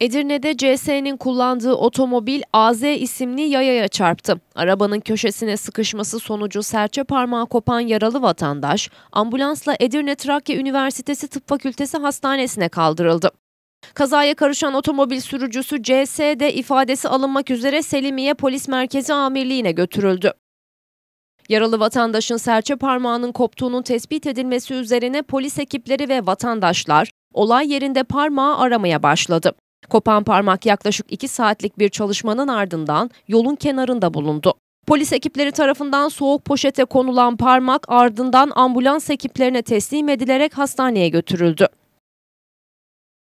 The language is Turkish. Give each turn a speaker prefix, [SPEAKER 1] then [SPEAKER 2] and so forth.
[SPEAKER 1] Edirne'de CS'nin kullandığı otomobil AZ isimli yayaya çarptı. Arabanın köşesine sıkışması sonucu serçe parmağı kopan yaralı vatandaş ambulansla Edirne Trakya Üniversitesi Tıp Fakültesi Hastanesi'ne kaldırıldı. Kazaya karışan otomobil sürücüsü CS de ifadesi alınmak üzere Selimiye Polis Merkezi Amirliği'ne götürüldü. Yaralı vatandaşın serçe parmağının koptuğunun tespit edilmesi üzerine polis ekipleri ve vatandaşlar olay yerinde parmağı aramaya başladı. Kopan parmak yaklaşık 2 saatlik bir çalışmanın ardından yolun kenarında bulundu. Polis ekipleri tarafından soğuk poşete konulan parmak ardından ambulans ekiplerine teslim edilerek hastaneye götürüldü.